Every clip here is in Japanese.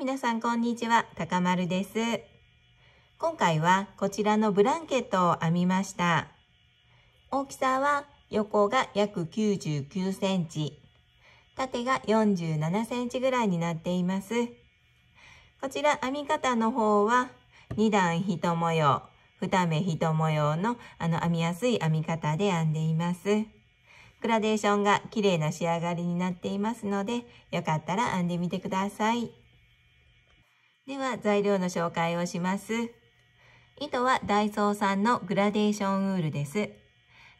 皆さんこんにちは、高丸です。今回はこちらのブランケットを編みました。大きさは横が約99センチ、縦が47センチぐらいになっています。こちら編み方の方は2段1模様、2目1模様のあの編みやすい編み方で編んでいます。グラデーションが綺麗な仕上がりになっていますので、よかったら編んでみてください。では、材料の紹介をします。糸はダイソー産のグラデーションウールです。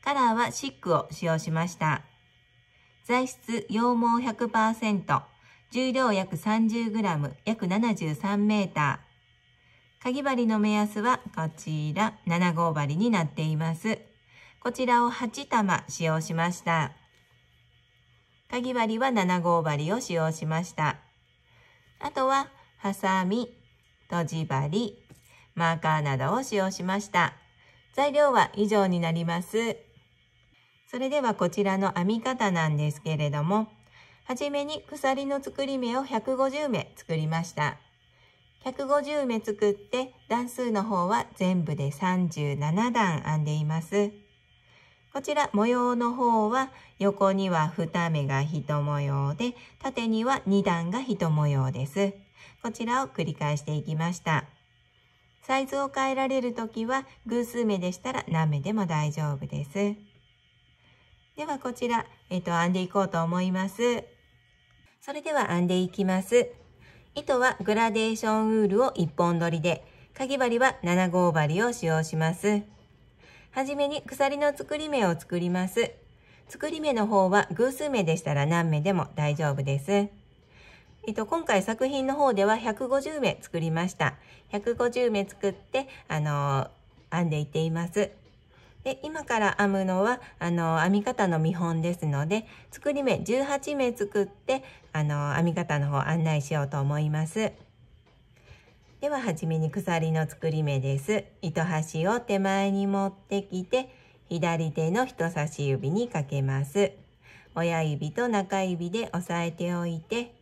カラーはシックを使用しました。材質羊毛100%、重量約 30g、約 73m。かぎ針の目安はこちら、7号針になっています。こちらを8玉使用しました。かぎ針は7号針を使用しました。あとはハサミ、とじ針、マーカーなどを使用しました。材料は以上になります。それではこちらの編み方なんですけれども、はじめに鎖の作り目を150目作りました。150目作って段数の方は全部で37段編んでいます。こちら模様の方は横には2目が1模様で、縦には2段が1模様です。こちらを繰り返していきました。サイズを変えられるときは偶数目でしたら何目でも大丈夫です。ではこちら、えっ、ー、と、編んでいこうと思います。それでは編んでいきます。糸はグラデーションウールを1本取りで、かぎ針は7号針を使用します。はじめに鎖の作り目を作ります。作り目の方は偶数目でしたら何目でも大丈夫です。えっと、今回作品の方では150名作りました。150名作って、あの編んでいっています。で今から編むのはあの編み方の見本ですので作り目18目作ってあの編み方の方案内しようと思います。では初めに鎖の作り目です。糸端を手前に持ってきて左手の人差し指にかけます。親指と中指で押さえておいて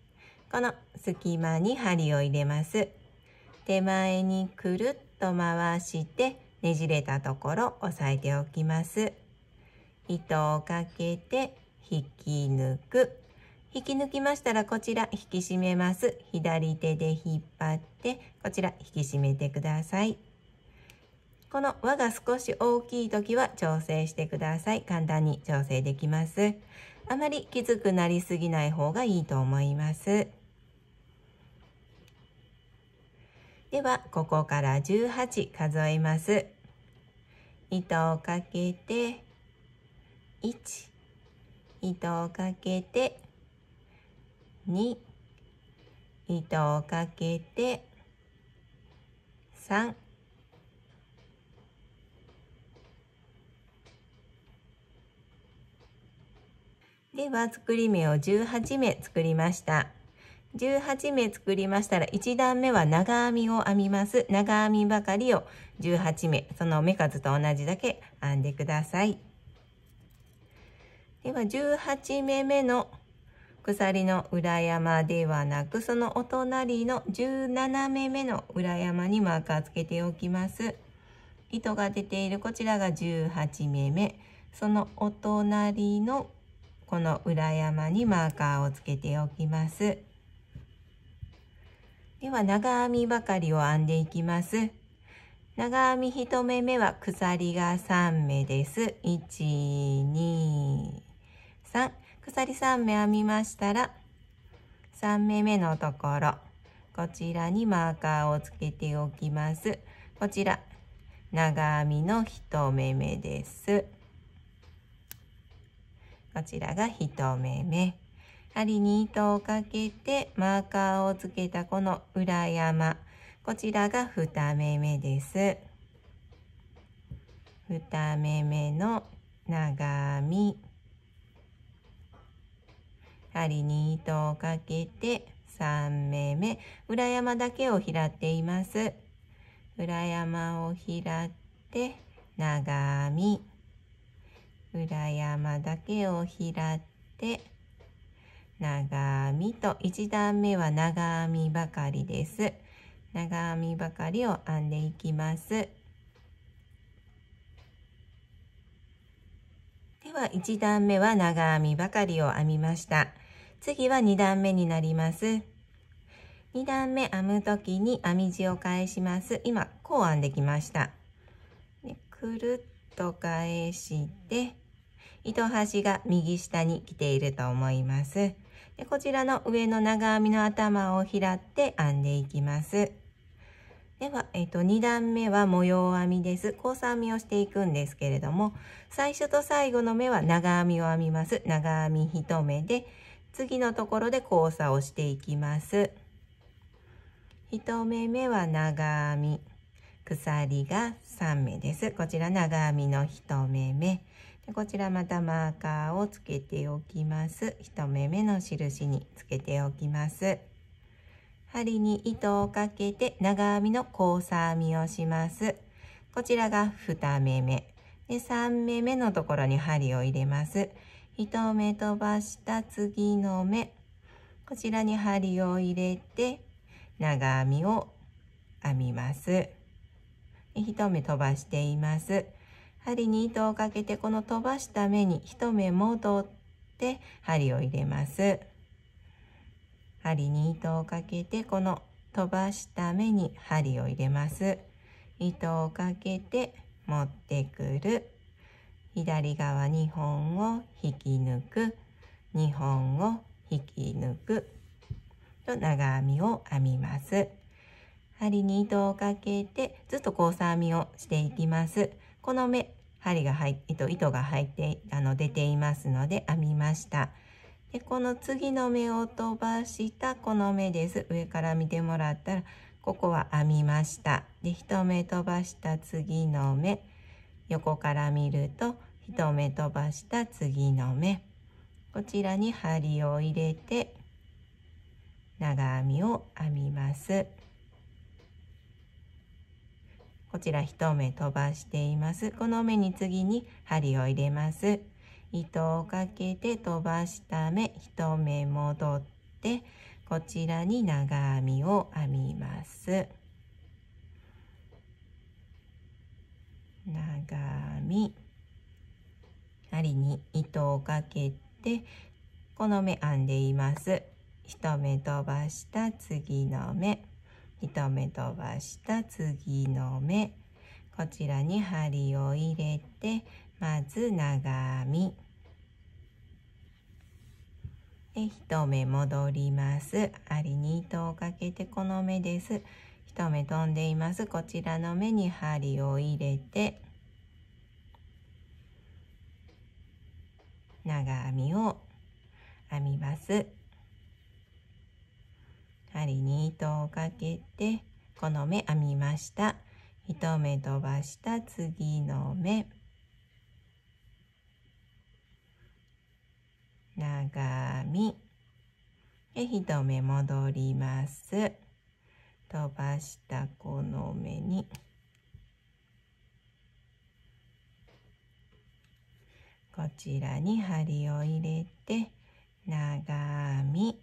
この隙間に針を入れます手前にくるっと回してねじれたところ押さえておきます糸をかけて引き抜く引き抜きましたらこちら引き締めます左手で引っ張ってこちら引き締めてくださいこの輪が少し大きい時は調整してください簡単に調整できますあまりきつくなりすぎない方がいいと思いますでは、ここから18数えます。糸をかけて、1、糸をかけて、2、糸をかけて、3、では作り目を18目作りました。18目作りましたら1段目は長編みを編みます。長編みばかりを18目、その目数と同じだけ編んでください。では18目目の鎖の裏山ではなく、そのお隣の17目目の裏山にマーカーつけておきます。糸が出ているこちらが18目目、そのお隣のこの裏山にマーカーをつけておきます。では長編みばかりを編んでいきます。長編み1目目は鎖が3目です。1、2、3。鎖3目編みましたら、3目目のところ、こちらにマーカーをつけておきます。こちら、長編みの1目目です。こちらが1目目。針に糸をかけてマーカーをつけたこの裏山こちらが2目目です2目目の長編み針に糸をかけて3目目裏山だけを拾っています裏山を拾って長編み裏山だけを拾って長編みと1段目は長編みばかりです。長編みばかりを編んでいきます。では1段目は長編みばかりを編みました。次は2段目になります。2段目編む時に編み地を返します。今、こう編んできました。でくるっと返して、糸端が右下に来ていると思います。でこちらの上の長編みの頭を拾って編んでいきます。では、えっと、2段目は模様編みです。交差編みをしていくんですけれども、最初と最後の目は長編みを編みます。長編み1目で、次のところで交差をしていきます。1目目は長編み。鎖が3目です。こちら長編みの1目目。でこちらまたマーカーをつけておきます1目目の印につけておきます針に糸をかけて長編みの交差編みをしますこちらが2目目で3目目のところに針を入れます1目飛ばした次の目こちらに針を入れて長編みを編みます1目飛ばしています針に糸をかけてこの飛ばした目に1目戻って針を入れます針に糸をかけてこの飛ばした目に針を入れます糸をかけて持ってくる左側2本を引き抜く2本を引き抜くと長編みを編みます針に糸をかけてずっと交差編みをしていきますこの目針が入って糸が入ってあの出ていますので編みましたでこの次の目を飛ばしたこの目です上から見てもらったらここは編みましたで1目飛ばした次の目横から見ると1目飛ばした次の目こちらに針を入れて長編みを編みます。こちら1目飛ばしていますこの目に次に針を入れます糸をかけて飛ばした目1目戻ってこちらに長編みを編みます長編み針に糸をかけてこの目編んでいます1目飛ばした次の目1目飛ばした次の目こちらに針を入れてまず長編みで1目戻ります針に糸をかけてこの目です1目飛んでいますこちらの目に針を入れて長編みを編みます針に糸をかけてこの目編みました一目飛ばした次の目長編で一目戻ります飛ばしたこの目にこちらに針を入れて長編み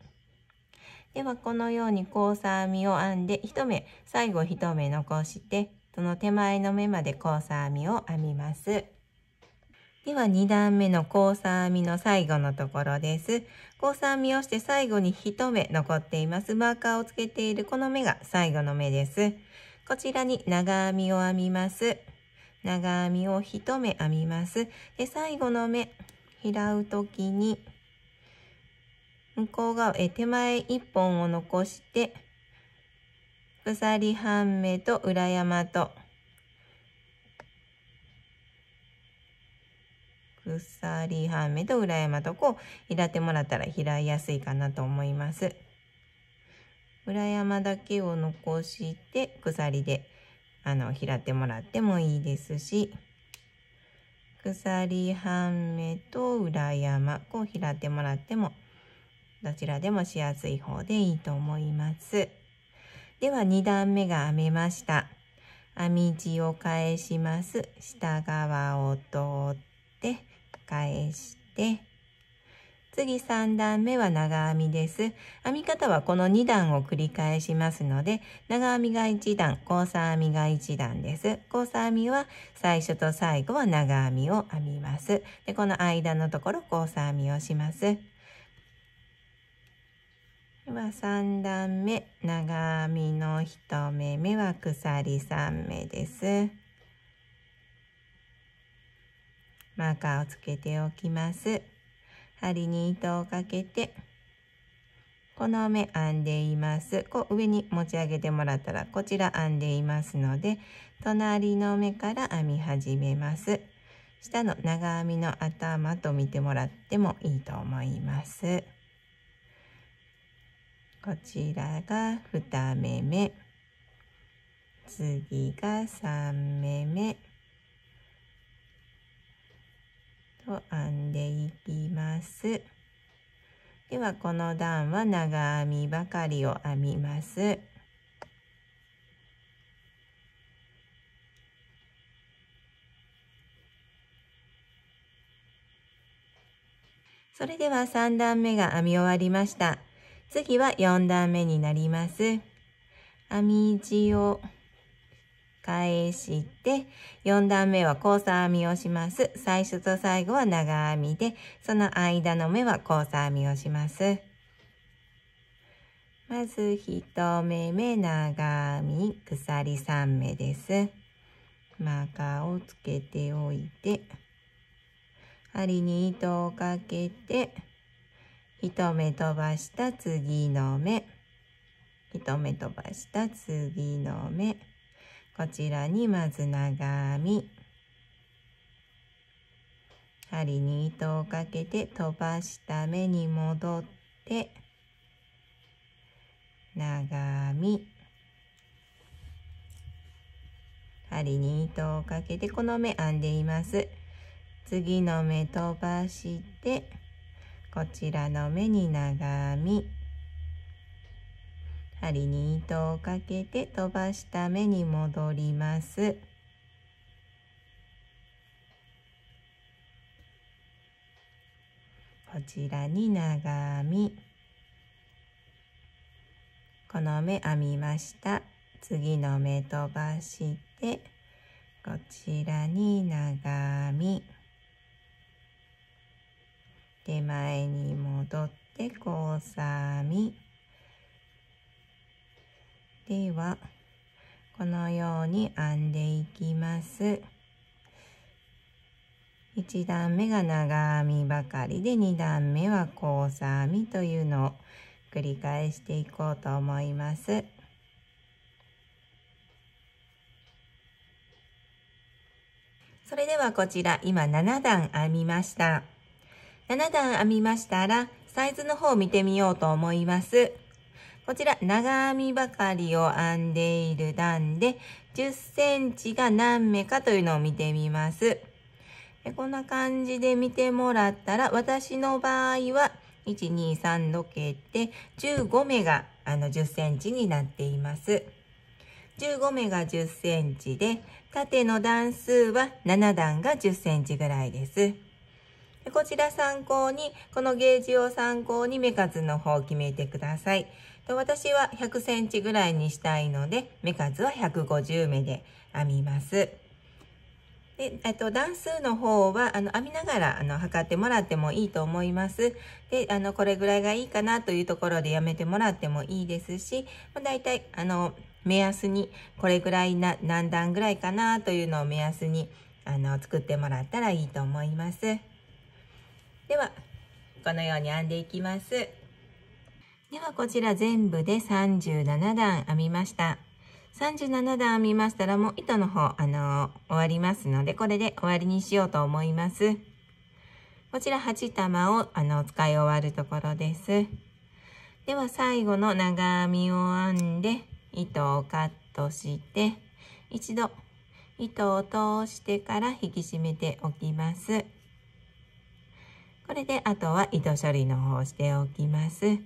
ではこのように交差編みを編んで1目最後1目残してその手前の目まで交差編みを編みます。では2段目の交差編みの最後のところです。交差編みをして最後に1目残っています。マーカーをつけているこの目が最後の目です。こちらに長編みを編みます。長編みを1目編みます。で、最後の目、拾うときに向こう側、え手前1本を残して、鎖半目と裏山と、鎖半目と裏山とこう開いてもらったら開いやすいかなと思います。裏山だけを残して鎖であの開ってもらってもいいですし鎖半目と裏山こう開いてもらってもどちらでもしやすい方でいいと思います。では2段目が編めました。編み地を返します。下側を通って返して、次3段目は長編みです。編み方はこの2段を繰り返しますので、長編みが1段、交差編みが1段です。交差編みは最初と最後は長編みを編みます。で、この間のところ交差編みをします。では3段目長編みの1目目は鎖3目ですマーカーをつけておきます針に糸をかけてこの目編んでいますこう上に持ち上げてもらったらこちら編んでいますので隣の目から編み始めます下の長編みの頭と見てもらってもいいと思います。こちらが二目目次が三目目と編んでいきますではこの段は長編みばかりを編みますそれでは3段目が編み終わりました。次は4段目になります。編み地を返して、4段目は交差編みをします。最初と最後は長編みで、その間の目は交差編みをします。まず1目目長編み、鎖3目です。マーカーをつけておいて、針に糸をかけて、糸目飛ばした次の目1目飛ばした次の目こちらにまず長編み針に糸をかけて飛ばした目に戻って長編み針に糸をかけてこの目編んでいます次の目飛ばしてこちらの目に長み針に糸をかけて飛ばした目に戻りますこちらに長みこの目編みました次の目飛ばしてこちらに長編み手前に戻って交差みではこのように編んでいきます1段目が長編みばかりで2段目は交差編みというのを繰り返していこうと思います。それではこちら今7段編みました。7段編みましたら、サイズの方を見てみようと思います。こちら、長編みばかりを編んでいる段で、10センチが何目かというのを見てみます。こんな感じで見てもらったら、私の場合は、1、2、3のけて、15目があの10センチになっています。15目が10センチで、縦の段数は7段が10センチぐらいです。こちら参考に、このゲージを参考に目数の方を決めてください。私は100センチぐらいにしたいので、目数は150目で編みます。で、えっと、段数の方は、あの、編みながら、あの、測ってもらってもいいと思います。で、あの、これぐらいがいいかなというところでやめてもらってもいいですし、まあ、大体、あの、目安に、これぐらいな、何段ぐらいかなというのを目安に、あの、作ってもらったらいいと思います。ではこのように編んでいきますではこちら全部で37段編みました37段編みましたらもう糸の方あの終わりますのでこれで終わりにしようと思いますこちら8玉をあの使い終わるところですでは最後の長編みを編んで糸をカットして一度糸を通してから引き締めておきます。これであとは糸処理の方をしておきます。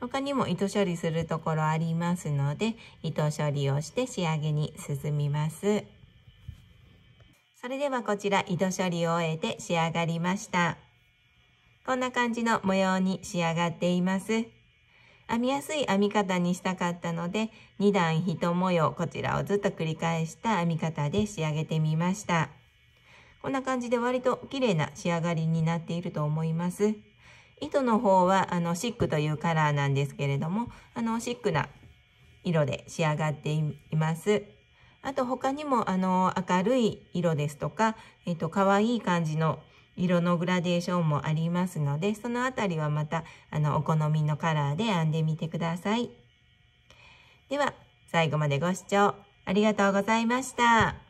他にも糸処理するところありますので、糸処理をして仕上げに進みます。それではこちら糸処理を終えて仕上がりました。こんな感じの模様に仕上がっています。編みやすい編み方にしたかったので、2段1模様、こちらをずっと繰り返した編み方で仕上げてみました。こんな感じで割と綺麗な仕上がりになっていると思います。糸の方はあのシックというカラーなんですけれども、あのシックな色で仕上がっています。あと他にもあの明るい色ですとか、えっと、可愛い感じの色のグラデーションもありますので、そのあたりはまたあのお好みのカラーで編んでみてください。では、最後までご視聴ありがとうございました。